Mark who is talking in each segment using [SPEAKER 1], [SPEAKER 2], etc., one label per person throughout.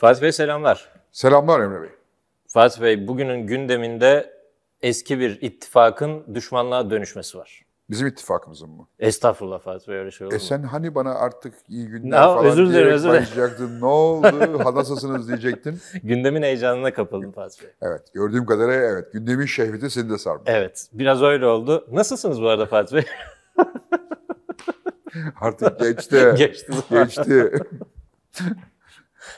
[SPEAKER 1] Fatih Bey selamlar. Selamlar Emre Bey. Fatih Bey bugünün gündeminde eski bir ittifakın düşmanlığa dönüşmesi var. Bizim ittifakımızın mı? Estağfurullah Fatih Bey öyle şey olur E sen
[SPEAKER 2] hani bana artık iyi günler no, falan özür diyerek özür başlayacaktın. ne oldu? Nasılsınız diyecektin. Gündemin heyecanına kapıldım Fatih Bey. Evet gördüğüm kadarıyla evet gündemin şehveti
[SPEAKER 1] seni de sarmış. Evet biraz öyle oldu. Nasılsınız bu arada Fatih Bey? artık geçti. geçti. Geçti.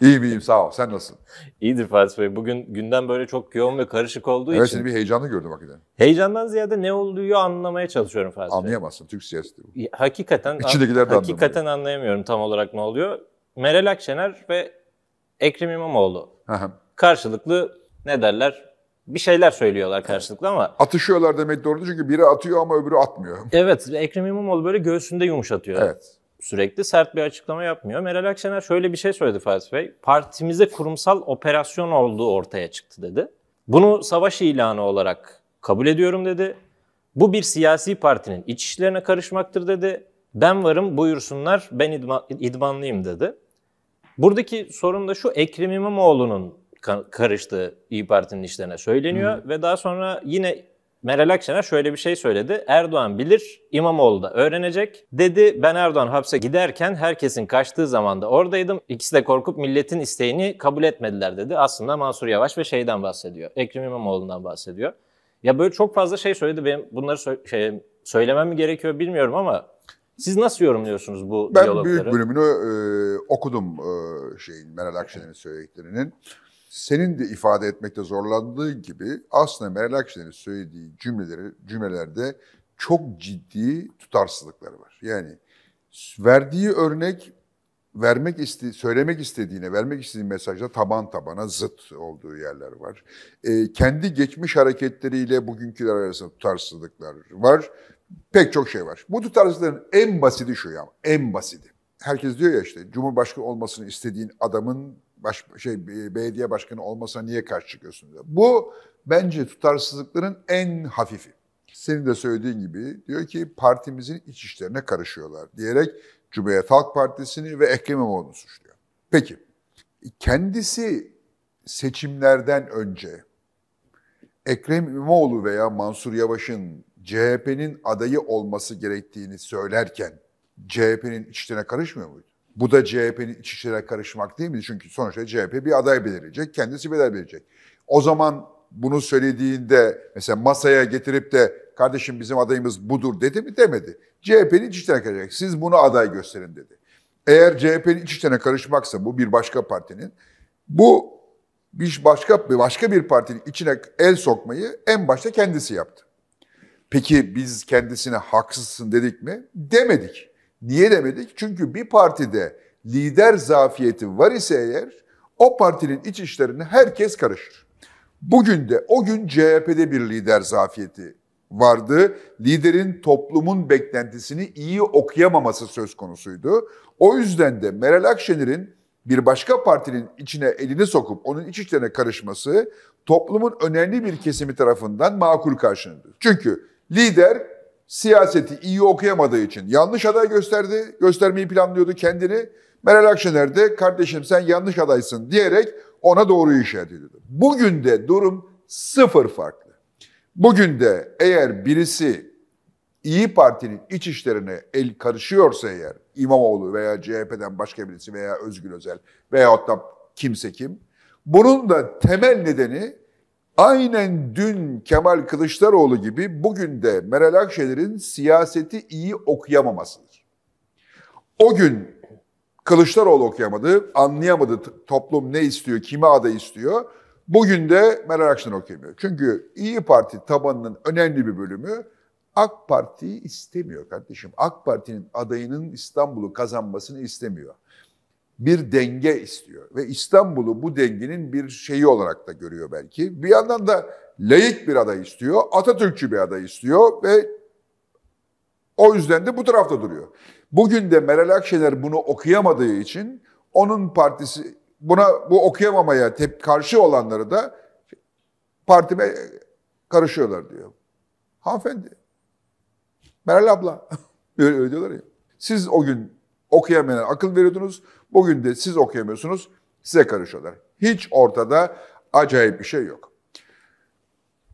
[SPEAKER 1] İyiyim iyiyim sağ ol. Sen nasılsın? İyidir Fatih Bey. Bugün gündem böyle çok yoğun ve karışık olduğu evet, için. Evet bir heyecanı gördüm hakikaten. Heyecandan ziyade ne olduğu anlamaya çalışıyorum Fatih Bey. Anlayamazsın. Türk siyaseti bu. Hakikaten, İçindekiler de hakikaten anlayamıyorum tam olarak ne oluyor. Meral Akşener ve Ekrem İmamoğlu karşılıklı ne derler bir şeyler söylüyorlar karşılıklı
[SPEAKER 2] ama. Atışıyorlar demek doğru çünkü biri atıyor ama öbürü atmıyor.
[SPEAKER 1] Evet Ekrem İmamoğlu böyle göğsünde yumuşatıyor. Evet sürekli sert bir açıklama yapmıyor. Meral Akşener şöyle bir şey söyledi Fatih Bey. Partimize kurumsal operasyon olduğu ortaya çıktı dedi. Bunu savaş ilanı olarak kabul ediyorum dedi. Bu bir siyasi partinin iç işlerine karışmaktır dedi. Ben varım buyursunlar ben idmanlıyım dedi. Buradaki sorun da şu Ekrem İmamoğlu'nun karıştığı İyi Parti'nin işlerine söyleniyor Hı. ve daha sonra yine Meral Akşener şöyle bir şey söyledi. Erdoğan bilir, İmamoğlu da öğrenecek. Dedi ben Erdoğan hapse giderken herkesin kaçtığı zamanda oradaydım. İkisi de korkup milletin isteğini kabul etmediler dedi. Aslında Mansur Yavaş ve şeyden bahsediyor. Ekrem İmamoğlu'ndan bahsediyor. Ya böyle çok fazla şey söyledi. Benim bunları so- şey, söylemem mi gerekiyor bilmiyorum ama siz nasıl yorumluyorsunuz
[SPEAKER 2] bu ben diyalogları? Ben büyük bölümünü e, okudum e, şeyin Meral Akşener'in söylediklerinin senin de ifade etmekte zorlandığın gibi aslında Meral Akşener'in söylediği cümleleri cümlelerde çok ciddi tutarsızlıkları var. Yani verdiği örnek vermek iste, söylemek istediğine, vermek istediği mesajda taban tabana zıt olduğu yerler var. E, kendi geçmiş hareketleriyle bugünküler arasında tutarsızlıklar var. Pek çok şey var. Bu tutarsızlığın en basiti şu ya, en basiti. Herkes diyor ya işte Cumhurbaşkanı olmasını istediğin adamın baş, şey e, belediye başkanı olmasa niye karşı çıkıyorsun diyor. Bu bence tutarsızlıkların en hafifi. Senin de söylediğin gibi diyor ki partimizin iç işlerine karışıyorlar diyerek Cumhuriyet Halk Partisi'ni ve Ekrem İmamoğlu'nu suçluyor. Peki kendisi seçimlerden önce Ekrem İmamoğlu veya Mansur Yavaş'ın CHP'nin adayı olması gerektiğini söylerken CHP'nin içine karışmıyor muydu? Bu da CHP'nin iç işlere karışmak değil mi? Çünkü sonuçta CHP bir aday belirleyecek, kendisi belirleyecek. O zaman bunu söylediğinde mesela masaya getirip de kardeşim bizim adayımız budur dedi mi demedi. CHP'nin iç işlerine karışacak. Siz bunu aday gösterin dedi. Eğer CHP'nin iç işlerine karışmaksa bu bir başka partinin bu bir başka bir başka bir partinin içine el sokmayı en başta kendisi yaptı. Peki biz kendisine haksızsın dedik mi? Demedik. Niye demedik? Çünkü bir partide lider zafiyeti var ise eğer o partinin iç işlerine herkes karışır. Bugün de o gün CHP'de bir lider zafiyeti vardı. Liderin toplumun beklentisini iyi okuyamaması söz konusuydu. O yüzden de Meral Akşener'in bir başka partinin içine elini sokup onun iç işlerine karışması toplumun önemli bir kesimi tarafından makul karşılandı. Çünkü lider siyaseti iyi okuyamadığı için yanlış aday gösterdi, göstermeyi planlıyordu kendini. Meral Akşener de kardeşim sen yanlış adaysın diyerek ona doğru işaret ediyordu. Bugün de durum sıfır farklı. Bugün de eğer birisi İyi Parti'nin iç işlerine el karışıyorsa eğer İmamoğlu veya CHP'den başka birisi veya Özgür Özel veya hatta kimse kim bunun da temel nedeni Aynen dün Kemal Kılıçdaroğlu gibi bugün de Meral Akşener'in siyaseti iyi okuyamamasıdır. O gün Kılıçdaroğlu okuyamadı, anlayamadı toplum ne istiyor, kime aday istiyor. Bugün de Meral Akşener okuyamıyor. Çünkü İyi Parti tabanının önemli bir bölümü AK Parti'yi istemiyor kardeşim. AK Parti'nin adayının İstanbul'u kazanmasını istemiyor bir denge istiyor. Ve İstanbul'u bu dengenin bir şeyi olarak da görüyor belki. Bir yandan da layık bir aday istiyor, Atatürkçü bir aday istiyor ve o yüzden de bu tarafta duruyor. Bugün de Meral Akşener bunu okuyamadığı için onun partisi buna bu okuyamamaya tep karşı olanları da partime karışıyorlar diyor. Hanımefendi, Meral abla öyle, öyle diyorlar ya. Siz o gün okuyamayanlara akıl veriyordunuz. Bugün de siz okuyamıyorsunuz, size karışıyorlar. Hiç ortada acayip bir şey yok.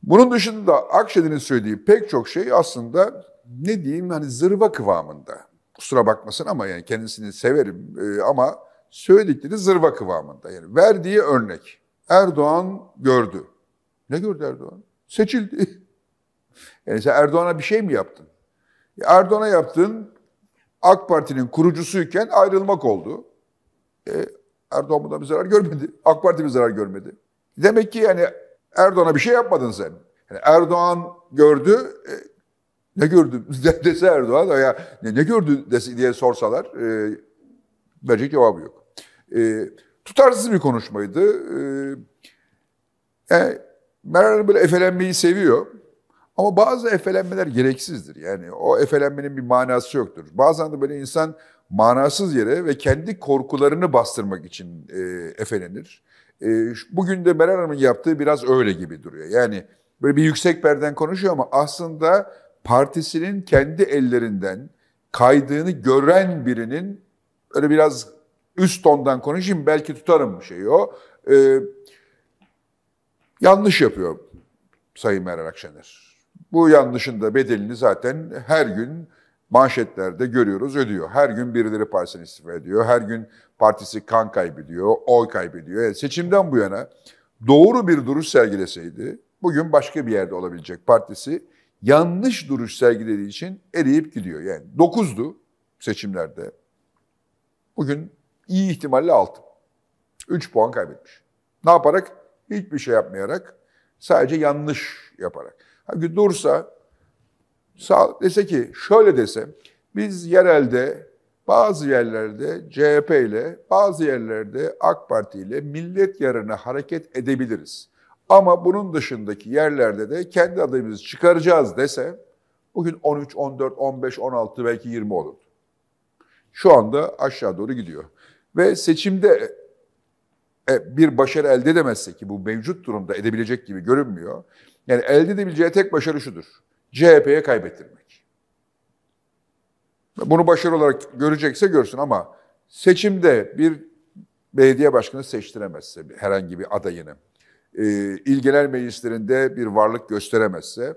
[SPEAKER 2] Bunun dışında Akşener'in söylediği pek çok şey aslında ne diyeyim hani zırva kıvamında. Kusura bakmasın ama yani kendisini severim e, ama söyledikleri zırva kıvamında. Yani verdiği örnek. Erdoğan gördü. Ne gördü Erdoğan? Seçildi. Yani sen Erdoğan'a bir şey mi yaptın? E, Erdoğan'a yaptığın AK Parti'nin kurucusuyken ayrılmak oldu. E, Erdoğan bundan bir zarar görmedi. AK Parti bir zarar görmedi. Demek ki yani Erdoğan'a bir şey yapmadın sen. Yani Erdoğan gördü, e, ne gördü dese Erdoğan, ya ne, ne gördü dese, diye sorsalar e, verecek cevabı yok. E, tutarsız bir konuşmaydı. E, yani e, Meral böyle efelenmeyi seviyor. Ama bazı efelenmeler gereksizdir. Yani o efelenmenin bir manası yoktur. Bazen de böyle insan manasız yere ve kendi korkularını bastırmak için e, efelenir. E, bugün de Meral Hanım'ın yaptığı biraz öyle gibi duruyor. Yani böyle bir yüksek perden konuşuyor ama aslında partisinin kendi ellerinden kaydığını gören birinin öyle biraz üst tondan konuşayım belki tutarım şeyi o. E, yanlış yapıyor Sayın Meral Akşener. Bu yanlışın da bedelini zaten her gün manşetlerde görüyoruz, ödüyor. Her gün birileri partisinden istifa ediyor, her gün partisi kan kaybediyor, oy kaybediyor. Yani e, seçimden bu yana doğru bir duruş sergileseydi bugün başka bir yerde olabilecek partisi yanlış duruş sergilediği için eriyip gidiyor. Yani dokuzdu seçimlerde. Bugün iyi ihtimalle 6. Üç puan kaybetmiş. Ne yaparak? Hiçbir şey yapmayarak, sadece yanlış yaparak. Halbuki dursa, sağ, dese ki, şöyle dese, biz yerelde bazı yerlerde CHP ile, bazı yerlerde AK Parti ile millet yararına hareket edebiliriz. Ama bunun dışındaki yerlerde de kendi adımızı çıkaracağız dese, bugün 13, 14, 15, 16 belki 20 olur. Şu anda aşağı doğru gidiyor. Ve seçimde e, bir başarı elde edemezse ki bu mevcut durumda edebilecek gibi görünmüyor. Yani elde edebileceği tek başarı şudur. CHP'ye kaybettirmek. Bunu başarı olarak görecekse görsün ama seçimde bir belediye başkanı seçtiremezse herhangi bir adayını, e, ilgiler meclislerinde bir varlık gösteremezse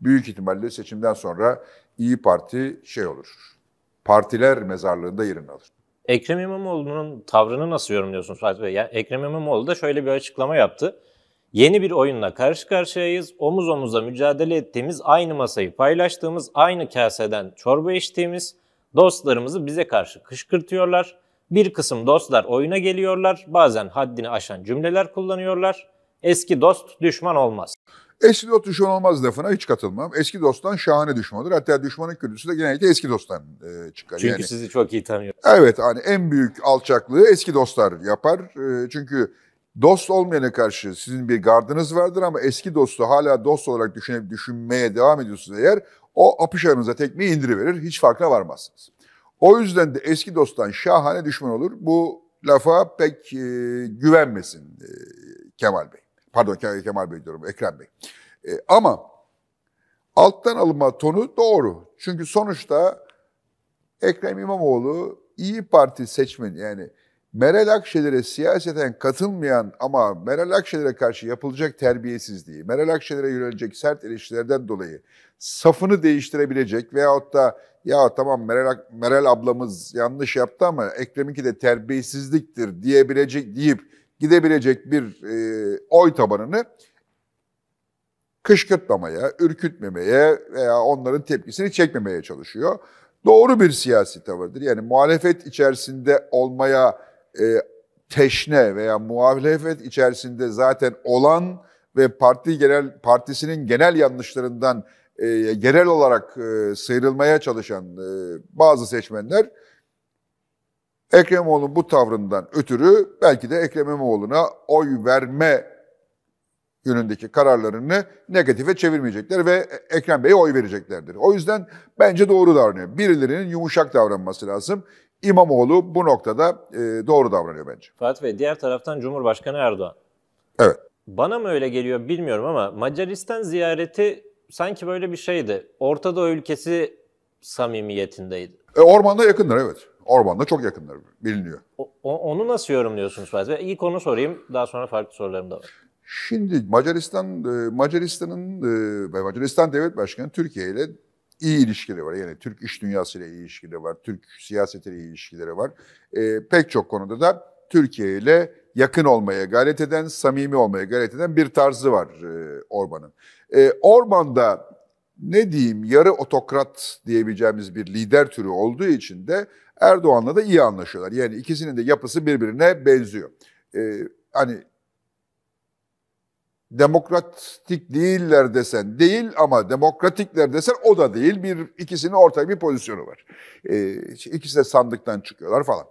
[SPEAKER 2] büyük ihtimalle seçimden sonra İyi Parti şey olur. Partiler
[SPEAKER 1] mezarlığında yerini alır. Ekrem İmamoğlu'nun tavrını nasıl yorumluyorsunuz Fatih Bey? Yani Ekrem İmamoğlu da şöyle bir açıklama yaptı. Yeni bir oyunla karşı karşıyayız. Omuz omuza mücadele ettiğimiz, aynı masayı paylaştığımız, aynı kaseden çorba içtiğimiz dostlarımızı bize karşı kışkırtıyorlar. Bir kısım dostlar oyuna geliyorlar. Bazen haddini aşan cümleler kullanıyorlar. Eski dost düşman olmaz. Eski dost düşman olmaz
[SPEAKER 2] lafına hiç katılmam. Eski dosttan şahane düşmandır. Hatta düşmanın kötüsü de genellikle eski dosttan
[SPEAKER 1] e, çıkar. Çünkü yani, sizi çok iyi tanıyor.
[SPEAKER 2] Evet hani en büyük alçaklığı eski dostlar yapar. E, çünkü Dost olmayana karşı sizin bir gardınız vardır ama eski dostu hala dost olarak düşünüp düşünmeye devam ediyorsunuz eğer o apışarınıza tekmeyi indiriverir. Hiç farkına varmazsınız. O yüzden de eski dosttan şahane düşman olur. Bu lafa pek e, güvenmesin e, Kemal Bey. Pardon Kemal Bey diyorum Ekrem Bey. E, ama alttan alınma tonu doğru. Çünkü sonuçta Ekrem İmamoğlu İyi Parti seçmeni yani Meral Akşener'e siyaseten katılmayan ama Meral Akşener'e karşı yapılacak terbiyesizliği, Meral Akşener'e yönelecek sert eleştirilerden dolayı safını değiştirebilecek veyahut da ya tamam Meral, Meral ablamız yanlış yaptı ama Ekrem'inki de terbiyesizliktir diyebilecek deyip gidebilecek bir e, oy tabanını kışkırtmamaya, ürkütmemeye veya onların tepkisini çekmemeye çalışıyor. Doğru bir siyasi tavırdır. Yani muhalefet içerisinde olmaya e, teşne veya muhalefet içerisinde zaten olan ve parti genel partisinin genel yanlışlarından e, genel olarak e, sıyrılmaya çalışan e, bazı seçmenler Ekrem Ekremoğlu'nun bu tavrından ötürü belki de Ekrem İmamoğlu'na oy verme yönündeki kararlarını negatife çevirmeyecekler ve Ekrem Bey'e oy vereceklerdir. O yüzden bence doğru davranıyor. Birilerinin yumuşak davranması lazım. İmamoğlu bu noktada e, doğru davranıyor bence.
[SPEAKER 1] Fatih Bey diğer taraftan Cumhurbaşkanı Erdoğan. Evet. Bana mı öyle geliyor bilmiyorum ama Macaristan ziyareti sanki böyle bir şeydi. Orta Doğu ülkesi samimiyetindeydi.
[SPEAKER 2] E, ormanda yakınlar evet. Ormanda çok yakınlar biliniyor.
[SPEAKER 1] O, onu nasıl yorumluyorsunuz Fatih Bey? İlk onu sorayım daha sonra farklı sorularım da var.
[SPEAKER 2] Şimdi Macaristan e, Macaristan'ın e, Macaristan Devlet Başkanı Türkiye ile iyi ilişkileri var. Yani Türk iş dünyasıyla iyi ilişkileri var, Türk siyasetiyle iyi ilişkileri var. E, pek çok konuda da Türkiye ile yakın olmaya gayret eden, samimi olmaya gayret eden bir tarzı var e, Orban'ın. E, Orban ne diyeyim yarı otokrat diyebileceğimiz bir lider türü olduğu için de Erdoğan'la da iyi anlaşıyorlar. Yani ikisinin de yapısı birbirine benziyor. E, hani demokratik değiller desen değil ama demokratikler desen o da değil. Bir ikisinin ortak bir pozisyonu var. E, ikisi de sandıktan çıkıyorlar falan.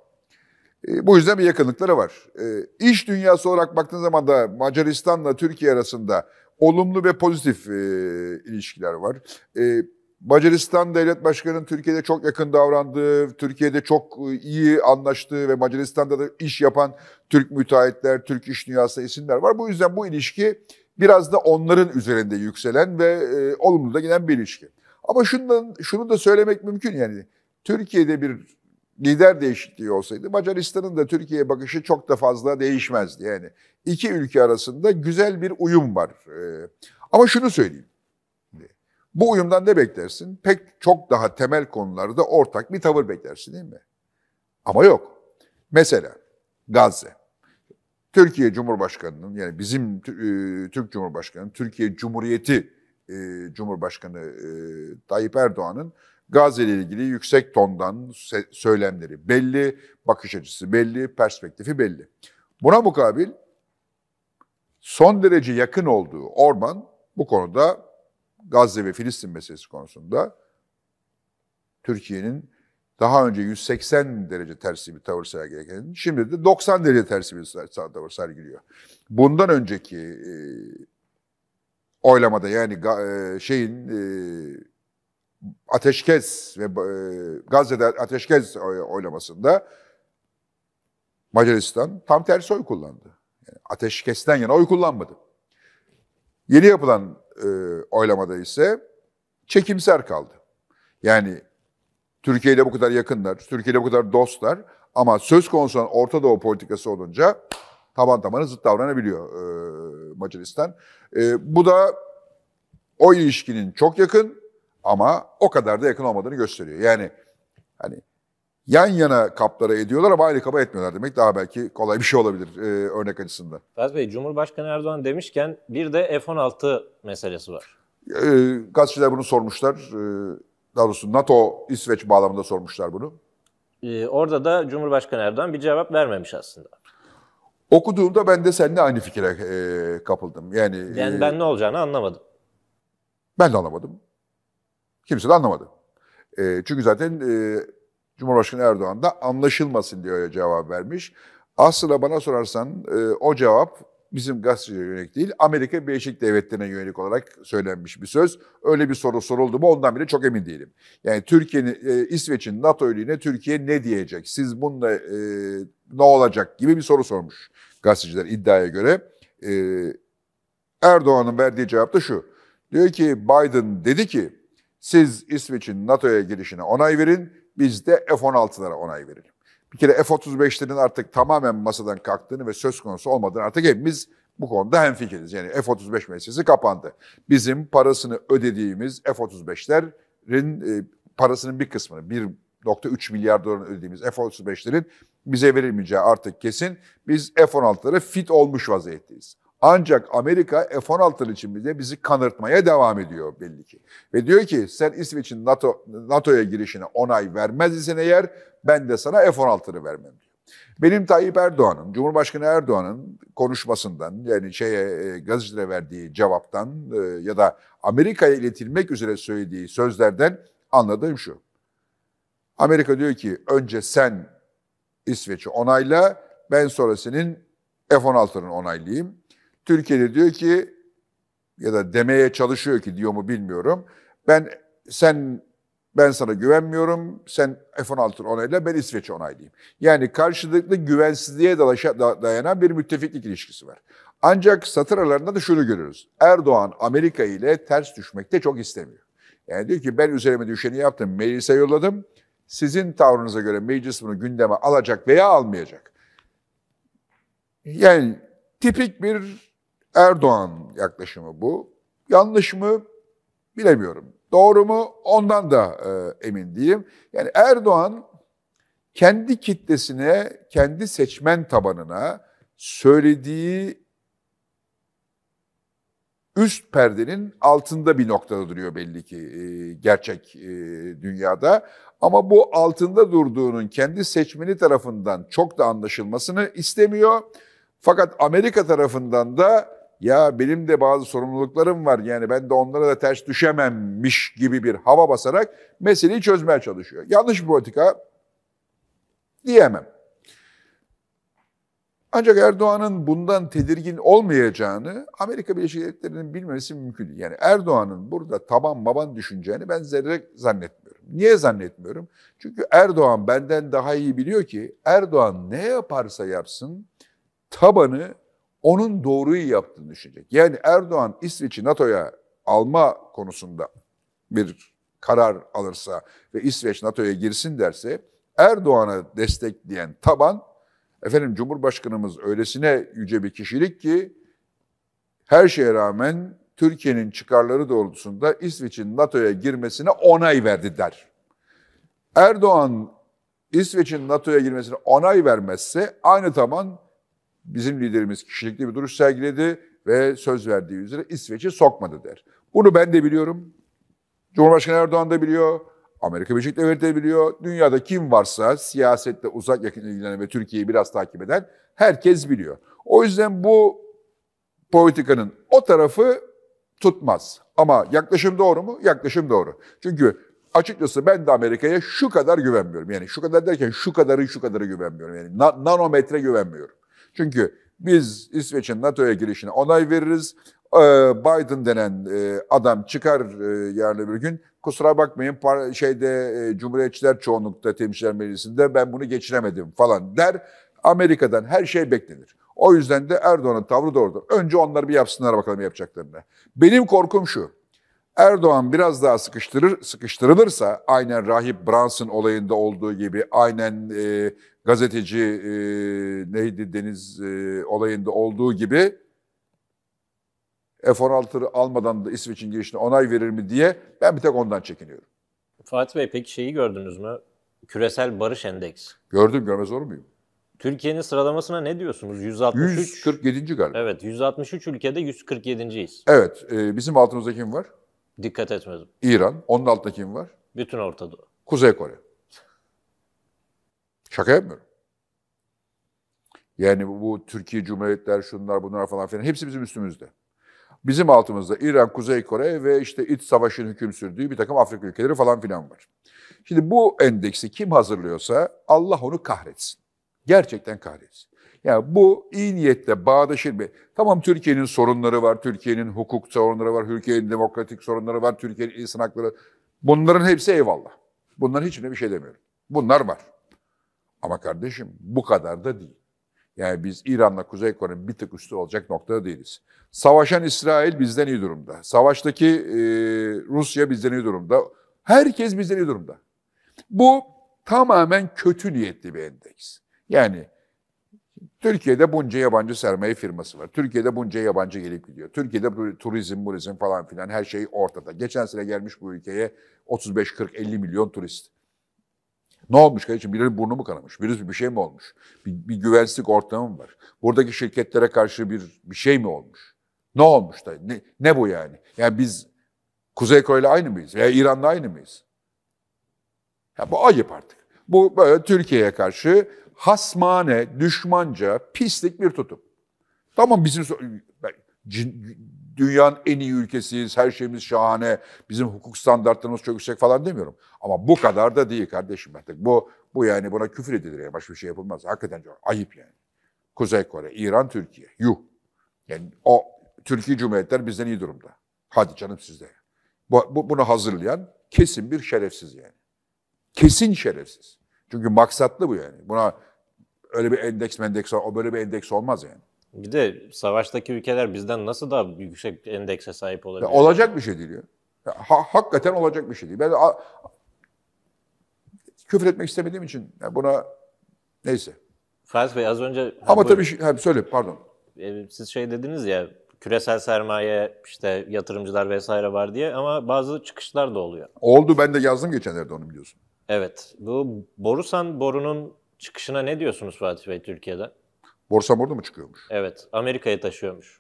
[SPEAKER 2] E, bu yüzden bir yakınlıkları var. E, iş dünyası olarak baktığın zaman da Macaristan'la Türkiye arasında olumlu ve pozitif e, ilişkiler var. E, Macaristan devlet başkanının Türkiye'de çok yakın davrandığı, Türkiye'de çok e, iyi anlaştığı ve Macaristan'da da iş yapan Türk müteahhitler, Türk iş dünyası isimler var. Bu yüzden bu ilişki biraz da onların üzerinde yükselen ve e, olumlu da giden bir ilişki. Ama şundan, şunu da söylemek mümkün yani. Türkiye'de bir lider değişikliği olsaydı Macaristan'ın da Türkiye'ye bakışı çok da fazla değişmezdi. Yani iki ülke arasında güzel bir uyum var. E, ama şunu söyleyeyim. Bu uyumdan ne beklersin? Pek çok daha temel konularda ortak bir tavır beklersin değil mi? Ama yok. Mesela Gazze. Türkiye Cumhurbaşkanı'nın yani bizim e, Türk Cumhurbaşkanı, Türkiye Cumhuriyeti e, Cumhurbaşkanı e, Tayyip Erdoğan'ın Gazze ile ilgili yüksek tondan se- söylemleri belli, bakış açısı belli, perspektifi belli. Buna mukabil son derece yakın olduğu Orban bu konuda Gazze ve Filistin meselesi konusunda Türkiye'nin daha önce 180 derece tersi bir tavır sergileyen, şimdi de 90 derece tersi bir tavır sergiliyor. Bundan önceki e, oylamada yani e, şeyin e, ateşkes ve e, Gazze'de ateşkes oylamasında Macaristan tam tersi oy kullandı. Yani ateşkesten yana oy kullanmadı. Yeni yapılan e, oylamada ise çekimser kaldı. Yani Türkiye ile bu kadar yakınlar, Türkiye ile bu kadar dostlar ama söz konusu olan Orta Doğu politikası olunca taban tabana zıt davranabiliyor e, Macaristan. E, bu da o ilişkinin çok yakın ama o kadar da yakın olmadığını gösteriyor. Yani hani yan yana kaplara ediyorlar ama aynı kaba etmiyorlar demek daha belki kolay bir şey olabilir e, örnek açısından.
[SPEAKER 1] Faz Bey, Cumhurbaşkanı Erdoğan demişken bir de F-16 meselesi var.
[SPEAKER 2] E, gazeteciler bunu sormuşlar. E, daha doğrusu NATO İsveç bağlamında sormuşlar bunu.
[SPEAKER 1] E, orada da Cumhurbaşkanı Erdoğan bir cevap vermemiş aslında.
[SPEAKER 2] Okuduğumda ben de seninle aynı fikre e, kapıldım. Yani ben, ben ne
[SPEAKER 1] olacağını anlamadım.
[SPEAKER 2] Ben de anlamadım. Kimse de anlamadı. E, çünkü zaten e, Cumhurbaşkanı Erdoğan da anlaşılmasın diye cevap vermiş. Aslında bana sorarsan e, o cevap bizim gazetecilere yönelik değil, Amerika Birleşik Devletleri'ne yönelik olarak söylenmiş bir söz. Öyle bir soru soruldu mu ondan bile çok emin değilim. Yani Türkiye'nin, e, İsveç'in NATO üyeliğine Türkiye ne diyecek, siz bununla e, ne olacak gibi bir soru sormuş gazeteciler iddiaya göre. E, Erdoğan'ın verdiği cevap da şu. Diyor ki Biden dedi ki siz İsveç'in NATO'ya girişine onay verin biz de F-16'lara onay verelim. Bir kere F-35'lerin artık tamamen masadan kalktığını ve söz konusu olmadığını artık hepimiz bu konuda hemfikiriz. Yani F-35 meselesi kapandı. Bizim parasını ödediğimiz F-35'lerin e, parasının bir kısmını, 1.3 milyar doların ödediğimiz F-35'lerin bize verilmeyeceği artık kesin. Biz F-16'lara fit olmuş vaziyetteyiz. Ancak Amerika F-16 için bize bizi kanırtmaya devam ediyor belli ki. Ve diyor ki sen İsveç'in NATO, NATO'ya girişine onay vermez isen eğer ben de sana F-16'ı vermem diyor. Benim Tayyip Erdoğan'ın, Cumhurbaşkanı Erdoğan'ın konuşmasından yani şeye e, gazetede verdiği cevaptan e, ya da Amerika'ya iletilmek üzere söylediği sözlerden anladığım şu. Amerika diyor ki önce sen İsveç'i onayla ben sonra senin F-16'nı onaylayayım. Türkiye'de diyor ki ya da demeye çalışıyor ki diyor mu bilmiyorum. Ben sen ben sana güvenmiyorum. Sen F-16 onayla ben İsveç'i onaylayayım. Yani karşılıklı güvensizliğe dayanan bir müttefiklik ilişkisi var. Ancak satır aralarında da şunu görüyoruz. Erdoğan Amerika ile ters düşmekte çok istemiyor. Yani diyor ki ben üzerime düşeni yaptım, meclise yolladım. Sizin tavrınıza göre meclis bunu gündeme alacak veya almayacak. Yani tipik bir Erdoğan yaklaşımı bu. Yanlış mı bilemiyorum. Doğru mu ondan da e, emin değilim. Yani Erdoğan kendi kitlesine, kendi seçmen tabanına söylediği üst perdenin altında bir noktada duruyor belli ki e, gerçek e, dünyada. Ama bu altında durduğunun kendi seçmeni tarafından çok da anlaşılmasını istemiyor. Fakat Amerika tarafından da ya benim de bazı sorumluluklarım var yani ben de onlara da ters düşememmiş gibi bir hava basarak meseleyi çözmeye çalışıyor. Yanlış bir politika diyemem. Ancak Erdoğan'ın bundan tedirgin olmayacağını Amerika Birleşik Devletleri'nin bilmemesi mümkün değil. Yani Erdoğan'ın burada taban maban düşüneceğini ben zerre zannetmiyorum. Niye zannetmiyorum? Çünkü Erdoğan benden daha iyi biliyor ki Erdoğan ne yaparsa yapsın tabanı onun doğruyu yaptığını düşünecek. Yani Erdoğan İsveç'i NATO'ya alma konusunda bir karar alırsa ve İsveç NATO'ya girsin derse Erdoğan'ı destekleyen taban efendim Cumhurbaşkanımız öylesine yüce bir kişilik ki her şeye rağmen Türkiye'nin çıkarları doğrultusunda İsveç'in NATO'ya girmesine onay verdi der. Erdoğan İsveç'in NATO'ya girmesine onay vermezse aynı taban bizim liderimiz kişilikli bir duruş sergiledi ve söz verdiği üzere İsveç'i sokmadı der. Bunu ben de biliyorum. Cumhurbaşkanı Erdoğan da biliyor. Amerika Birleşik de biliyor. Dünyada kim varsa siyasette uzak yakın ilgilenen ve Türkiye'yi biraz takip eden herkes biliyor. O yüzden bu politikanın o tarafı tutmaz. Ama yaklaşım doğru mu? Yaklaşım doğru. Çünkü açıkçası ben de Amerika'ya şu kadar güvenmiyorum. Yani şu kadar derken şu kadarı şu kadarı güvenmiyorum. Yani nanometre güvenmiyorum. Çünkü biz İsveç'in NATO'ya girişine onay veririz. Ee, Biden denen e, adam çıkar e, yerli bir gün. Kusura bakmayın şeyde e, Cumhuriyetçiler çoğunlukta temsilciler meclisinde ben bunu geçiremedim falan der. Amerika'dan her şey beklenir. O yüzden de Erdoğan'ın tavrı doğrudur. Önce onları bir yapsınlar bakalım yapacaklarını. Benim korkum şu. Erdoğan biraz daha sıkıştırır, sıkıştırılırsa aynen Rahip Brunson olayında olduğu gibi, aynen e, gazeteci e, neydi Deniz e, olayında olduğu gibi F-16'ı almadan da İsveç'in girişine onay verir mi diye ben bir tek ondan çekiniyorum.
[SPEAKER 1] Fatih Bey peki şeyi gördünüz mü? Küresel Barış endeks?
[SPEAKER 2] Gördüm görmez olur muyum?
[SPEAKER 1] Türkiye'nin sıralamasına ne diyorsunuz? 163 147. galiba. Evet, 163 ülkede 147.yiz. Evet, e, bizim altımızda kim var? Dikkat etmedim. İran.
[SPEAKER 2] Onun altında kim var?
[SPEAKER 1] Bütün Orta Doğu.
[SPEAKER 2] Kuzey Kore. Şaka yapmıyorum. Yani bu Türkiye Cumhuriyetler şunlar bunlar falan filan hepsi bizim üstümüzde. Bizim altımızda İran, Kuzey Kore ve işte iç savaşın hüküm sürdüğü bir takım Afrika ülkeleri falan filan var. Şimdi bu endeksi kim hazırlıyorsa Allah onu kahretsin. Gerçekten kahretsin. Yani bu iyi niyetle bağdaşır bir. Tamam Türkiye'nin sorunları var, Türkiye'nin hukuk sorunları var, Türkiye'nin demokratik sorunları var, Türkiye'nin insan hakları. Bunların hepsi eyvallah. Bunların hiçbirine bir şey demiyorum. Bunlar var. Ama kardeşim bu kadar da değil. Yani biz İran'la Kuzey Kore'nin bir tık üstü olacak noktada değiliz. Savaşan İsrail bizden iyi durumda. Savaştaki e, Rusya bizden iyi durumda. Herkes bizden iyi durumda. Bu tamamen kötü niyetli bir endeks. Yani Türkiye'de bunca yabancı sermaye firması var. Türkiye'de bunca yabancı gelip gidiyor. Türkiye'de turizm, turizm falan filan her şey ortada. Geçen sene gelmiş bu ülkeye 35-40-50 milyon turist. Ne olmuş kardeşim? Birinin burnu mu kanamış? Virüs bir şey mi olmuş? Bir, bir güvensizlik ortamı mı var? Buradaki şirketlere karşı bir bir şey mi olmuş? Ne olmuş da? Ne, ne bu yani? Yani biz Kuzey Kore'yle aynı mıyız? Veya İran'la aynı mıyız? Ya bu ayıp artık. Bu böyle Türkiye'ye karşı hasmane, düşmanca, pislik bir tutum. Tamam bizim dünyanın en iyi ülkesiyiz, her şeyimiz şahane, bizim hukuk standartlarımız çok yüksek falan demiyorum. Ama bu kadar da değil kardeşim artık. Bu, bu yani buna küfür edilir yani başka bir şey yapılmaz. Hakikaten çok ayıp yani. Kuzey Kore, İran, Türkiye. Yuh. Yani o Türkiye Cumhuriyetler bizden iyi durumda. Hadi canım sizde. Bu, bu, bunu hazırlayan kesin bir şerefsiz yani. Kesin şerefsiz. Çünkü maksatlı bu yani. Buna öyle bir endeks mendeks o böyle bir endeks olmaz yani.
[SPEAKER 1] Bir de savaştaki ülkeler bizden nasıl daha yüksek endekse sahip olabilir? Ya olacak bir şey değil ya. ya
[SPEAKER 2] ha, hakikaten olacak bir şey değil. Ben a, küfür etmek istemediğim için buna neyse.
[SPEAKER 1] Faiz Bey az önce... Ama tabii şey,
[SPEAKER 2] ha, söyle pardon.
[SPEAKER 1] E, siz şey dediniz ya küresel sermaye işte yatırımcılar vesaire var diye ama bazı çıkışlar da oluyor.
[SPEAKER 2] Oldu ben de yazdım geçenlerde onu biliyorsun.
[SPEAKER 1] Evet. Bu Borusan borunun çıkışına ne diyorsunuz Fatih Bey Türkiye'de?
[SPEAKER 2] Borusan boru mı çıkıyormuş?
[SPEAKER 1] Evet. Amerika'ya taşıyormuş.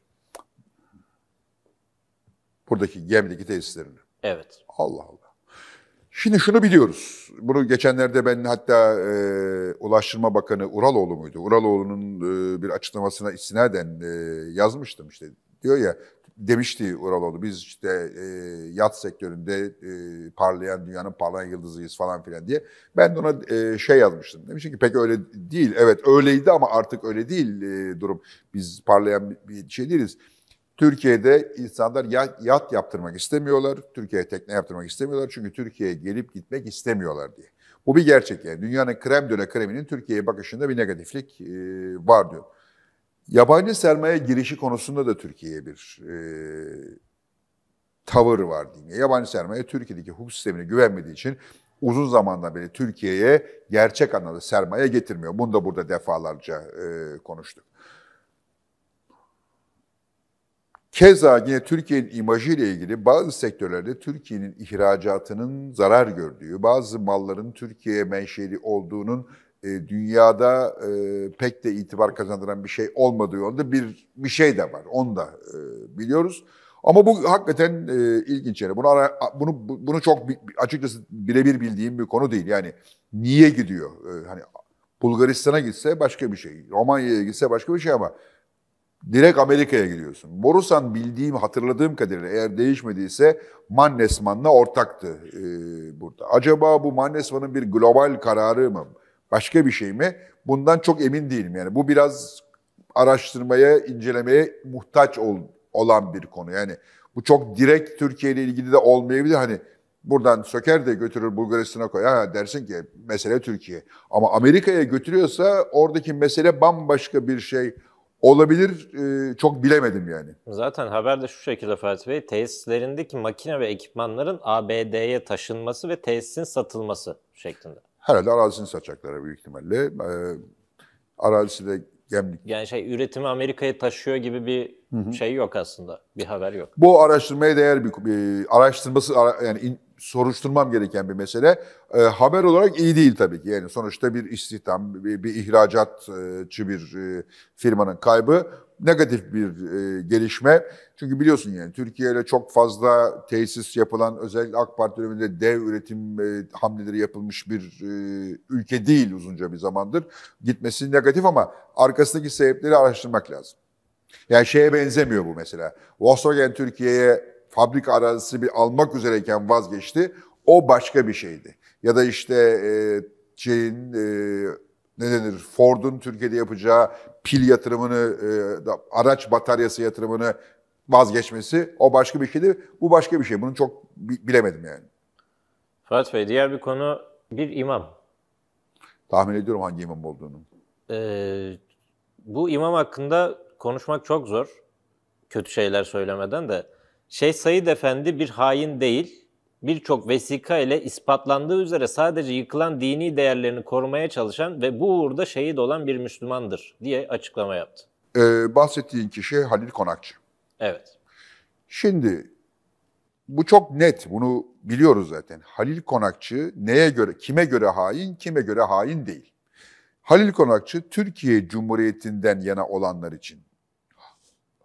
[SPEAKER 2] Buradaki Gem'deki tesislerini. Evet. Allah Allah. Şimdi şunu biliyoruz. Bunu geçenlerde ben hatta e, Ulaştırma Bakanı Uraloğlu muydu? Uraloğlu'nun e, bir açıklamasına istinaden e, yazmıştım işte diyor ya demişti Uraloğlu biz işte e, yat sektöründe e, parlayan dünyanın parlayan yıldızıyız falan filan diye. Ben de ona e, şey yazmıştım. Demiştim ki pek öyle değil. Evet öyleydi ama artık öyle değil e, durum. Biz parlayan bir şey değiliz. Türkiye'de insanlar yat yaptırmak istemiyorlar. Türkiye'ye tekne yaptırmak istemiyorlar. Çünkü Türkiye'ye gelip gitmek istemiyorlar diye. Bu bir gerçek yani. Dünyanın krem döne kreminin Türkiye'ye bakışında bir negatiflik e, var diyor. Yabancı sermaye girişi konusunda da Türkiye'ye bir e, tavır var diyeyim. Yabancı sermaye Türkiye'deki hukuk sistemine güvenmediği için uzun zamandan beri Türkiye'ye gerçek anlamda sermaye getirmiyor. Bunu da burada defalarca e, konuştuk. Keza yine Türkiye'nin imajı ile ilgili bazı sektörlerde Türkiye'nin ihracatının zarar gördüğü, bazı malların Türkiye menşeli olduğunun e, dünyada e, pek de itibar kazandıran bir şey olmadığı yolda bir bir şey de var. Onu da e, biliyoruz. Ama bu hakikaten e, ilginç yani. Bunu ara, bunu bunu çok açıkçası birebir bildiğim bir konu değil. Yani niye gidiyor? E, hani Bulgaristan'a gitse başka bir şey, Romanya'ya gitse başka bir şey ama direkt Amerika'ya gidiyorsun. Borusan bildiğim, hatırladığım kadarıyla eğer değişmediyse Mannesman'la ortaktı e, burada. Acaba bu Mannesman'ın bir global kararı mı? başka bir şey mi? Bundan çok emin değilim. Yani bu biraz araştırmaya, incelemeye muhtaç ol, olan bir konu. Yani bu çok direkt Türkiye ile ilgili de olmayabilir. Hani buradan söker de götürür Bulgaristan'a koyar. Ha, dersin ki mesele Türkiye. Ama Amerika'ya götürüyorsa oradaki mesele bambaşka bir şey olabilir. E, çok bilemedim yani.
[SPEAKER 1] Zaten haber de şu şekilde Fatih Bey. Tesislerindeki makine ve ekipmanların ABD'ye taşınması ve tesisin satılması şeklinde
[SPEAKER 2] herhalde arazisini satacaklar büyük ihtimalle. E, arazisi de gemlik.
[SPEAKER 1] Yani şey üretimi Amerika'ya taşıyor gibi bir Hı-hı. şey yok aslında. Bir haber yok.
[SPEAKER 2] Bu araştırmaya değer bir, bir araştırması yani in, soruşturmam gereken bir mesele. E, haber olarak iyi değil tabii ki. Yani sonuçta bir istihdam, bir, bir ihracatçı bir e, firmanın kaybı negatif bir e, gelişme. Çünkü biliyorsun yani Türkiye'de çok fazla tesis yapılan özellikle AK Parti döneminde dev üretim e, hamleleri yapılmış bir e, ülke değil uzunca bir zamandır. Gitmesi negatif ama arkasındaki sebepleri araştırmak lazım. Yani şeye benzemiyor bu mesela. Volkswagen Türkiye'ye fabrika arazisi bir almak üzereyken vazgeçti. O başka bir şeydi. Ya da işte e, şeyin e, ne denir Ford'un Türkiye'de yapacağı pil yatırımını, e, araç bataryası yatırımını vazgeçmesi o başka bir şeydi. Bu başka bir şey. Bunu çok bilemedim yani.
[SPEAKER 1] Fırat Bey diğer bir konu bir imam.
[SPEAKER 2] Tahmin ediyorum hangi imam olduğunu.
[SPEAKER 1] Ee, bu imam hakkında konuşmak çok zor. Kötü şeyler söylemeden de. Şey Said Efendi bir hain değil, birçok vesika ile ispatlandığı üzere sadece yıkılan dini değerlerini korumaya çalışan ve bu uğurda şehit olan bir Müslümandır diye açıklama yaptı.
[SPEAKER 2] Ee, bahsettiğin kişi Halil Konakçı. Evet. Şimdi bu çok net, bunu biliyoruz zaten. Halil Konakçı neye göre, kime göre hain, kime göre hain değil. Halil Konakçı Türkiye Cumhuriyeti'nden yana olanlar için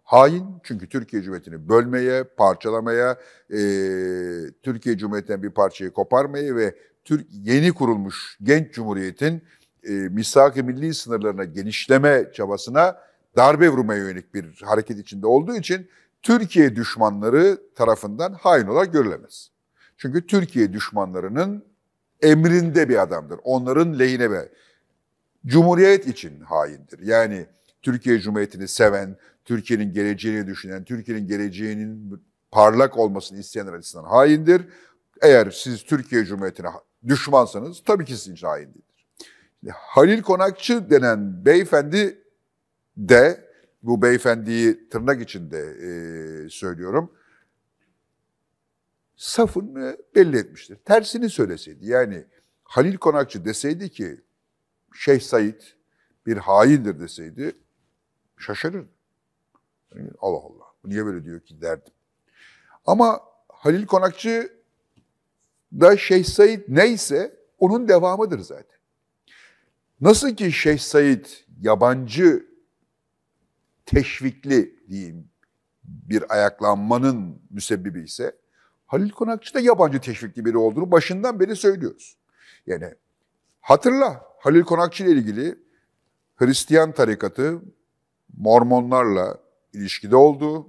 [SPEAKER 2] Hain çünkü Türkiye Cumhuriyeti'ni bölmeye, parçalamaya, e, Türkiye Cumhuriyeti'nden bir parçayı koparmaya ve Türk yeni kurulmuş genç cumhuriyetin e, misak-ı milli sınırlarına genişleme çabasına darbe vurmaya yönelik bir hareket içinde olduğu için Türkiye düşmanları tarafından hain olarak görülemez. Çünkü Türkiye düşmanlarının emrinde bir adamdır. Onların lehine ve Cumhuriyet için haindir. Yani Türkiye Cumhuriyeti'ni seven, Türkiye'nin geleceğini düşünen, Türkiye'nin geleceğinin parlak olmasını isteyen açısından haindir. Eğer siz Türkiye Cumhuriyeti'ne düşmansanız tabii ki sizin için hain Halil Konakçı denen beyefendi de, bu beyefendiyi tırnak içinde e, söylüyorum, safını belli etmiştir. Tersini söyleseydi yani Halil Konakçı deseydi ki Şeyh Said bir haindir deseydi şaşırırdı. Hani, Allah Allah niye böyle diyor ki derdim. Ama Halil Konakçı da Şeyh Said neyse onun devamıdır zaten. Nasıl ki Şeyh Said yabancı teşvikli diyeyim bir ayaklanmanın müsebbibi ise Halil Konakçı da yabancı teşvikli biri olduğunu başından beri söylüyoruz. Yani hatırla Halil Konakçı ile ilgili Hristiyan tarikatı Mormonlarla, ilişkide olduğu,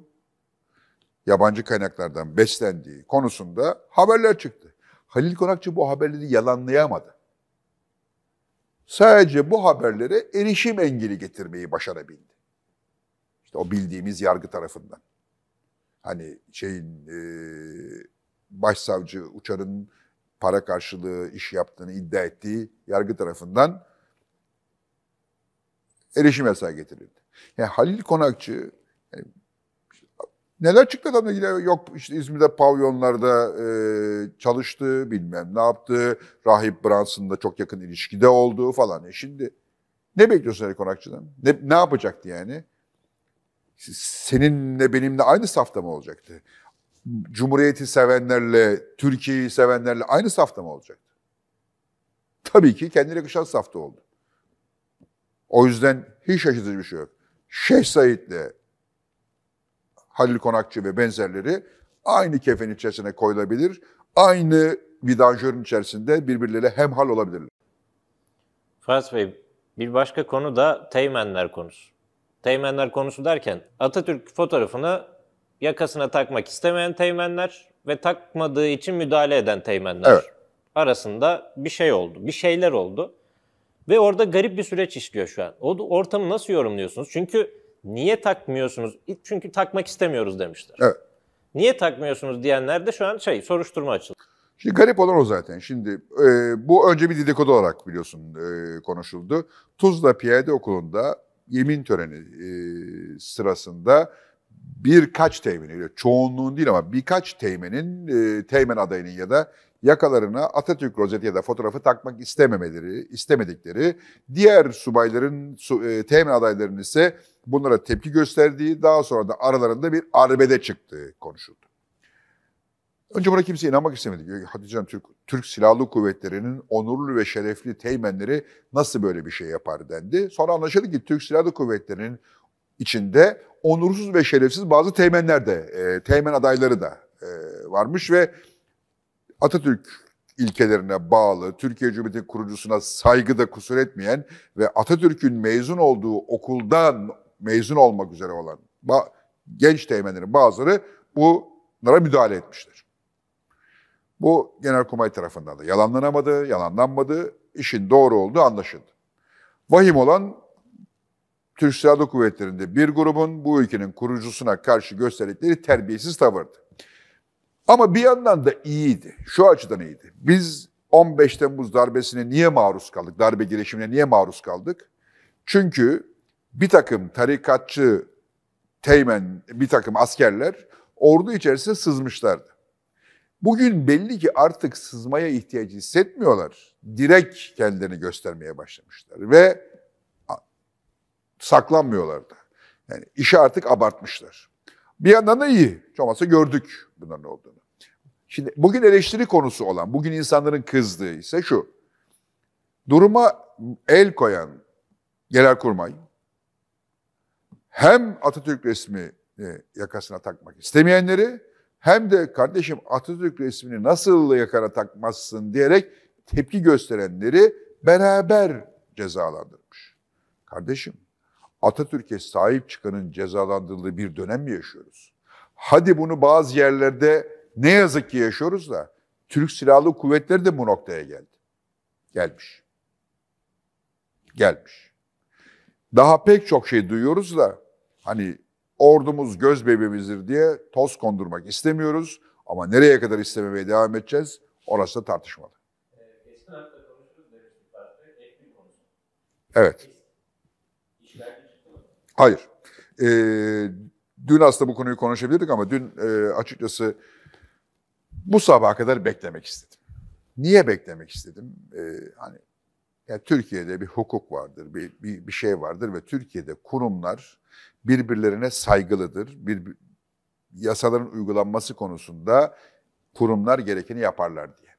[SPEAKER 2] yabancı kaynaklardan beslendiği konusunda haberler çıktı. Halil Konakçı bu haberleri yalanlayamadı. Sadece bu haberlere erişim engeli getirmeyi başarabildi. İşte o bildiğimiz yargı tarafından. Hani şeyin e, başsavcı Uçar'ın para karşılığı iş yaptığını iddia ettiği yargı tarafından erişim yasağı getirildi. Yani Halil Konakçı Neler çıktı adamla ilgili? Yok işte İzmir'de pavyonlarda e, çalıştı, bilmem ne yaptı. Rahip Branson'la çok yakın ilişkide olduğu falan. E şimdi ne bekliyorsun Ali Konakçı'dan? Ne, ne yapacaktı yani? Seninle benimle aynı safta mı olacaktı? Cumhuriyeti sevenlerle, Türkiye'yi sevenlerle aynı safta mı olacaktı? Tabii ki kendine yakışan safta oldu. O yüzden hiç şaşırtıcı bir şey yok. Şeyh Said'le, Halil Konakçı ve benzerleri aynı kefenin içerisine koyulabilir. Aynı vidanjörün içerisinde birbirleriyle hemhal olabilirler.
[SPEAKER 1] Fırat Bey, bir başka konu da teğmenler konusu. Teğmenler konusu derken Atatürk fotoğrafını yakasına takmak istemeyen teğmenler ve takmadığı için müdahale eden teğmenler evet. arasında bir şey oldu. Bir şeyler oldu. Ve orada garip bir süreç işliyor şu an. O ortamı nasıl yorumluyorsunuz? Çünkü Niye takmıyorsunuz? Çünkü takmak istemiyoruz demişler. Evet. Niye takmıyorsunuz diyenler de şu an şey soruşturma açıldı.
[SPEAKER 2] Şimdi garip olan o zaten. Şimdi e, bu önce bir dedikodu olarak biliyorsun e, konuşuldu. Tuzla Piyade Okulu'nda yemin töreni e, sırasında birkaç teğmen ile çoğunluğun değil ama birkaç teğmenin e, teğmen adayının ya da yakalarına Atatürk rozeti ya da fotoğrafı takmak istememeleri, istemedikleri, diğer subayların, su, e, teğmen adaylarının ise bunlara tepki gösterdiği, daha sonra da aralarında bir arbede çıktığı konuşuldu. Önce buna kimse inanmak istemedi. Hatice Hanım Türk, Türk Silahlı Kuvvetleri'nin onurlu ve şerefli teğmenleri nasıl böyle bir şey yapar dendi. Sonra anlaşıldı ki Türk Silahlı Kuvvetleri'nin içinde onursuz ve şerefsiz bazı teğmenler de, e, teğmen adayları da e, varmış ve Atatürk ilkelerine bağlı, Türkiye Cumhuriyeti kurucusuna saygıda kusur etmeyen ve Atatürk'ün mezun olduğu okuldan mezun olmak üzere olan genç teğmenlerin bazıları bunlara müdahale etmiştir. Bu Genelkurmay tarafından da yalanlanamadı, yalanlanmadı, işin doğru olduğu anlaşıldı. Vahim olan Türk Silahlı Kuvvetleri'nde bir grubun bu ülkenin kurucusuna karşı gösterdikleri terbiyesiz tavırdı. Ama bir yandan da iyiydi. Şu açıdan iyiydi. Biz 15 Temmuz darbesine niye maruz kaldık? Darbe girişimine niye maruz kaldık? Çünkü bir takım tarikatçı teğmen bir takım askerler ordu içerisine sızmışlardı. Bugün belli ki artık sızmaya ihtiyacı hissetmiyorlar. Direkt kendilerini göstermeye başlamışlar ve saklanmıyorlardı. Yani işi artık abartmışlar. Bir yandan da iyi. Hiç olmazsa gördük bunların olduğunu. Şimdi bugün eleştiri konusu olan, bugün insanların kızdığı ise şu. Duruma el koyan Kurmay hem Atatürk resmi e, yakasına takmak istemeyenleri hem de kardeşim Atatürk resmini nasıl yakana takmazsın diyerek tepki gösterenleri beraber cezalandırmış. Kardeşim Atatürk'e sahip çıkanın cezalandırıldığı bir dönem mi yaşıyoruz? Hadi bunu bazı yerlerde ne yazık ki yaşıyoruz da Türk Silahlı Kuvvetleri de bu noktaya geldi. Gelmiş. Gelmiş. Daha pek çok şey duyuyoruz da hani ordumuz göz bebeğimizdir diye toz kondurmak istemiyoruz ama nereye kadar istememeye devam edeceğiz orası da tartışmalı. Evet. Hayır. E, dün aslında bu konuyu konuşabilirdik ama dün e, açıkçası bu sabaha kadar beklemek istedim. Niye beklemek istedim? E, hani yani Türkiye'de bir hukuk vardır, bir, bir, bir şey vardır ve Türkiye'de kurumlar birbirlerine saygılıdır. Bir, bir yasaların uygulanması konusunda kurumlar gerekeni yaparlar diye.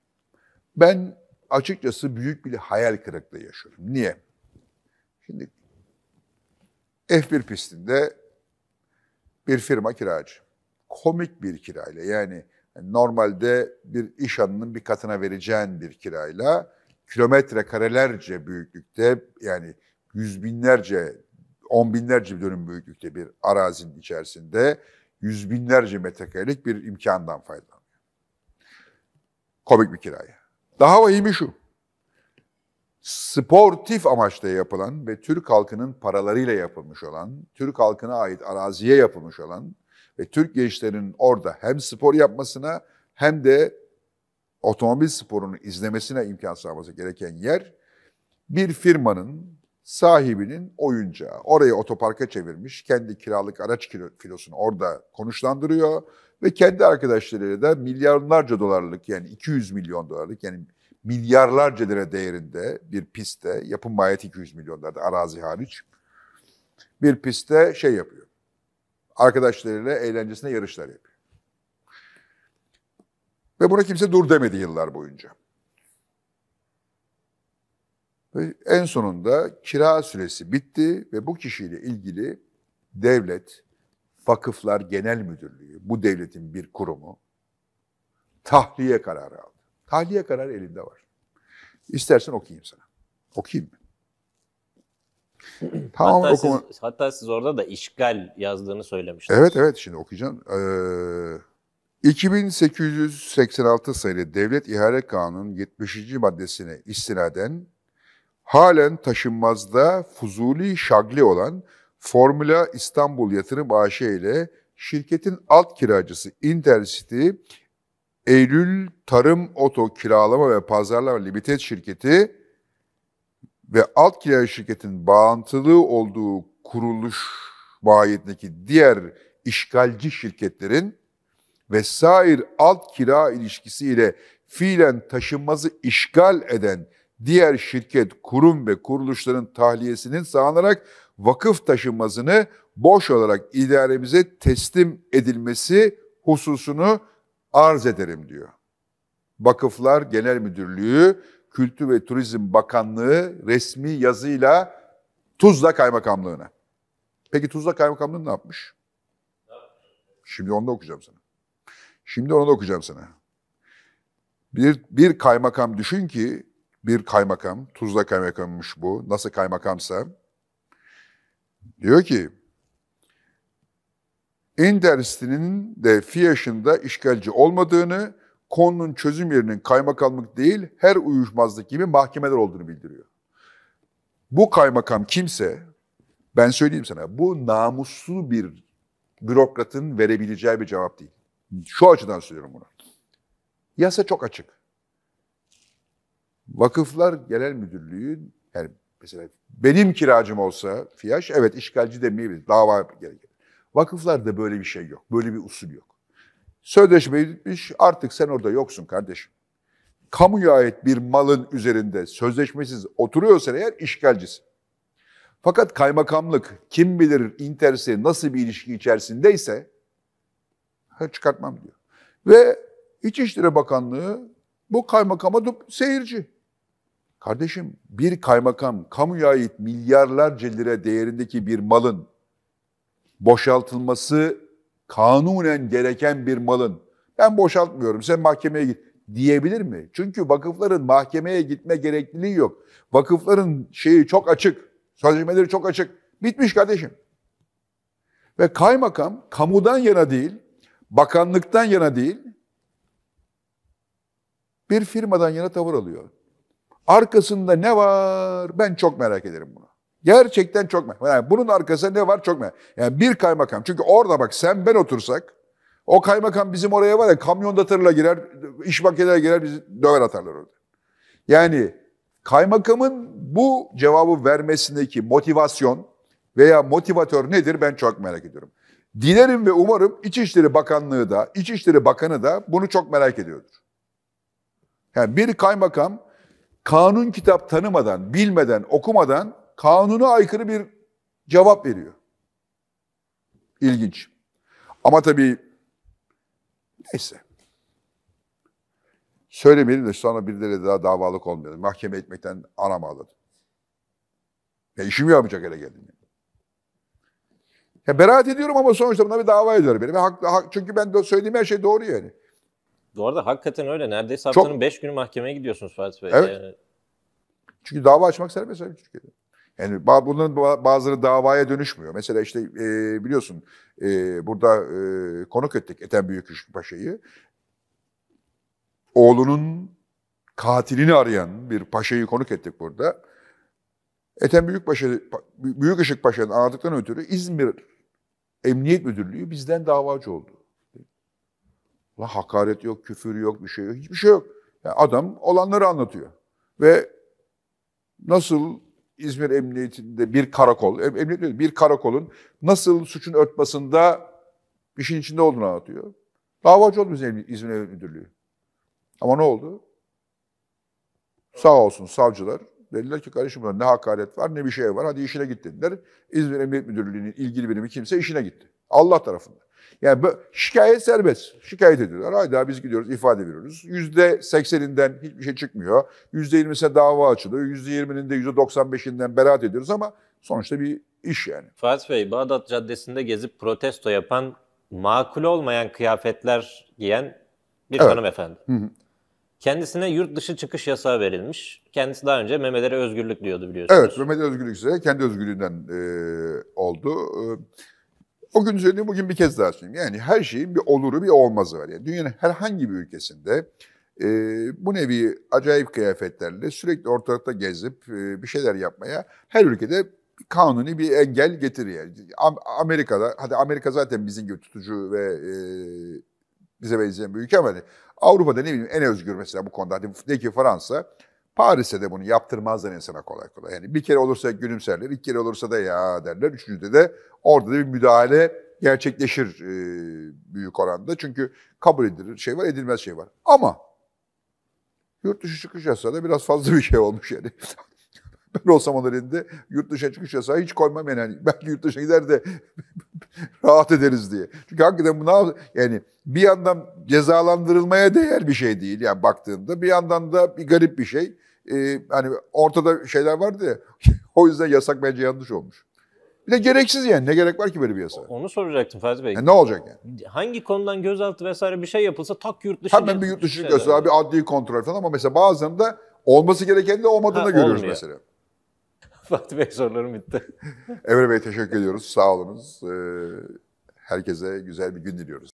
[SPEAKER 2] Ben açıkçası büyük bir hayal kırıklığı yaşıyorum. Niye? Şimdi F1 pistinde bir firma kiracı. Komik bir kirayla yani normalde bir iş anının bir katına vereceğin bir kirayla kilometre karelerce büyüklükte yani yüz binlerce, on binlerce dönüm büyüklükte bir arazinin içerisinde yüz binlerce metrekarelik bir imkandan faydalanıyor. Komik bir kiraya. Daha vahimi şu sportif amaçla yapılan ve Türk halkının paralarıyla yapılmış olan, Türk halkına ait araziye yapılmış olan ve Türk gençlerinin orada hem spor yapmasına hem de otomobil sporunu izlemesine imkan sağlaması gereken yer bir firmanın sahibinin oyuncağı. Orayı otoparka çevirmiş, kendi kiralık araç filosunu orada konuşlandırıyor ve kendi arkadaşlarıyla da milyarlarca dolarlık yani 200 milyon dolarlık yani milyarlarca lira değerinde bir pistte, yapım maliyeti 200 milyonlarda arazi hariç, bir pistte şey yapıyor. Arkadaşlarıyla eğlencesine yarışlar yapıyor. Ve buna kimse dur demedi yıllar boyunca. Ve en sonunda kira süresi bitti ve bu kişiyle ilgili devlet, Vakıflar Genel Müdürlüğü, bu devletin bir kurumu tahliye kararı aldı. Tahliye kararı elinde var. İstersen okuyayım sana. Okuyayım mı? Tamam hatta, okuma... siz,
[SPEAKER 1] hatta siz orada da işgal yazdığını söylemiştiniz.
[SPEAKER 2] Evet evet şimdi okuyacağım. Ee, 2886 sayılı Devlet İhale Kanunu'nun 70. maddesine istinaden halen taşınmazda fuzuli şagli olan Formula İstanbul Yatırım AŞ ile şirketin alt kiracısı Intercity Eylül Tarım Oto Kiralama ve Pazarlama Limited şirketi ve alt kiraya şirketin bağıntılı olduğu kuruluş mahiyetindeki diğer işgalci şirketlerin vesair alt kira ilişkisi ile fiilen taşınmazı işgal eden diğer şirket, kurum ve kuruluşların tahliyesinin sağlanarak vakıf taşınmazını boş olarak idaremize teslim edilmesi hususunu arz ederim diyor. Vakıflar Genel Müdürlüğü, Kültür ve Turizm Bakanlığı resmi yazıyla Tuzla Kaymakamlığı'na. Peki Tuzla Kaymakamlığı ne yapmış? Şimdi onu da okuyacağım sana. Şimdi onu da okuyacağım sana. Bir, bir kaymakam düşün ki, bir kaymakam, Tuzla kaymakammış bu, nasıl kaymakamsa, diyor ki, Endersin'in de Fiyaş'ında işgalci olmadığını, konunun çözüm yerinin kaymakamlık değil, her uyuşmazlık gibi mahkemeler olduğunu bildiriyor. Bu kaymakam kimse, ben söyleyeyim sana, bu namuslu bir bürokratın verebileceği bir cevap değil. Şu açıdan söylüyorum bunu. Yasa çok açık. Vakıflar Genel Müdürlüğü, yani mesela benim kiracım olsa Fiyaş, evet işgalci demeyebilir, dava gerekir. Vakıflarda böyle bir şey yok. Böyle bir usul yok. Sözleşmeyi bitmiş artık sen orada yoksun kardeşim. Kamuya ait bir malın üzerinde sözleşmesiz oturuyorsan eğer işgalcisin. Fakat kaymakamlık kim bilir interse nasıl bir ilişki içerisindeyse çıkartmam diyor. Ve İçişleri Bakanlığı bu kaymakama seyirci. Kardeşim bir kaymakam kamuya ait milyarlarca lira değerindeki bir malın boşaltılması kanunen gereken bir malın ben boşaltmıyorum sen mahkemeye git diyebilir mi? Çünkü vakıfların mahkemeye gitme gerekliliği yok. Vakıfların şeyi çok açık, sözleşmeleri çok açık. Bitmiş kardeşim. Ve kaymakam kamudan yana değil, bakanlıktan yana değil, bir firmadan yana tavır alıyor. Arkasında ne var? Ben çok merak ederim bunu. Gerçekten çok mu? Yani bunun arkasında ne var çok mu? Yani bir kaymakam. Çünkü orada bak sen ben otursak o kaymakam bizim oraya var ya kamyonda tırla girer, iş makineler girer bizi döver atarlar orada. Yani kaymakamın bu cevabı vermesindeki motivasyon veya motivatör nedir ben çok merak ediyorum. Dilerim ve umarım İçişleri Bakanlığı da, İçişleri Bakanı da bunu çok merak ediyordur. Yani bir kaymakam kanun kitap tanımadan, bilmeden, okumadan kanuna aykırı bir cevap veriyor. İlginç. Ama tabii neyse. Söylemeyelim de sonra birileri daha davalık olmayalım. Mahkeme etmekten anam ağladı. Ya işimi yapacak hele geldim. Yani. Ya beraat ediyorum ama sonuçta buna bir dava ediyorum. Benim. Hak, hak, çünkü ben de söylediğim her şey doğru yani.
[SPEAKER 1] Bu arada hakikaten öyle. Neredeyse haftanın 5 Çok... günü mahkemeye gidiyorsunuz Fatih Bey. Evet. Yani...
[SPEAKER 2] Çünkü dava açmak serbest abi Türkiye'de. Yani bunların bazıları davaya dönüşmüyor. Mesela işte e, biliyorsun e, burada e, konuk ettik Ethem Büyüküş Paşa'yı. Oğlunun katilini arayan bir paşayı konuk ettik burada. Ethem Büyükpaşa, Büyükışık Paşa'nın anladıktan ötürü İzmir Emniyet Müdürlüğü bizden davacı oldu. La hakaret yok, küfür yok, bir şey yok, hiçbir şey yok. Yani adam olanları anlatıyor. Ve nasıl İzmir Emniyetinde bir karakol, emniyet değil, bir karakolun nasıl suçun örtbasında işin içinde olduğunu anlatıyor. Davacı oldu bizim İzmir Emniyet Müdürlüğü. Ama ne oldu? Sağ olsun savcılar. Dediler ki kardeşim buna ne hakaret var ne bir şey var. Hadi işine git dediler. İzmir Emniyet Müdürlüğü'nün ilgili birimi kimse işine gitti. Allah tarafından. Yani şikayet serbest. Şikayet ediyorlar. Hayda biz gidiyoruz ifade veriyoruz. Yüzde sekseninden hiçbir şey çıkmıyor. Yüzde yirmisine dava açılıyor. Yüzde yirminin de yüzde doksan beşinden beraat ediyoruz ama sonuçta bir iş yani.
[SPEAKER 1] Fatih Bey, Bağdat Caddesi'nde gezip protesto yapan, makul olmayan kıyafetler giyen bir evet. hanımefendi. Hı hı. Kendisine yurt dışı çıkış yasağı verilmiş. Kendisi daha önce memelere özgürlük diyordu biliyorsunuz. Evet,
[SPEAKER 2] memelere özgürlük ise kendi özgürlüğünden e, oldu. E, o gün söylediğim bugün bir kez daha söyleyeyim. Yani her şeyin bir oluru bir olmazı var. Yani dünyanın herhangi bir ülkesinde e, bu nevi acayip kıyafetlerle sürekli ortalıkta gezip e, bir şeyler yapmaya her ülkede kanuni bir engel getiriyor. Amerika'da, hadi Amerika zaten bizim gibi tutucu ve e, bize benzeyen bir ülke ama hani Avrupa'da ne bileyim en özgür mesela bu konuda. Hadi de ki Fransa Paris'te de bunu yaptırmazlar insana kolay kolay. Yani bir kere olursa gülümserler, iki kere olursa da ya derler. Üçüncüde de orada da bir müdahale gerçekleşir e, büyük oranda. Çünkü kabul edilir şey var, edilmez şey var. Ama yurt dışı çıkış yasağı da biraz fazla bir şey olmuş yani. ben olsam onların elinde yurt dışına çıkış yasağı hiç koymam yani. Hani belki yurt dışına gider de rahat ederiz diye. Çünkü hakikaten buna yani bir yandan cezalandırılmaya değer bir şey değil yani baktığında. Bir yandan da bir garip bir şey e, hani ortada şeyler vardı ya. o yüzden yasak bence yanlış olmuş. Bir de gereksiz yani. Ne gerek var ki böyle bir yasa?
[SPEAKER 1] Onu soracaktım Fazıl
[SPEAKER 2] Bey. E ne olacak yani?
[SPEAKER 1] Hangi konudan gözaltı vesaire bir şey yapılsa tak yurt dışı. Hemen bir yurt dışı gözaltı, abi
[SPEAKER 2] adli kontrol falan ama mesela bazen de olması gereken de olmadığını ha, görüyoruz olmuyor. mesela.
[SPEAKER 1] Fatih Bey sorularım bitti.
[SPEAKER 2] Emre Bey teşekkür ediyoruz. Sağ olunuz. Ee, herkese güzel bir gün diliyoruz.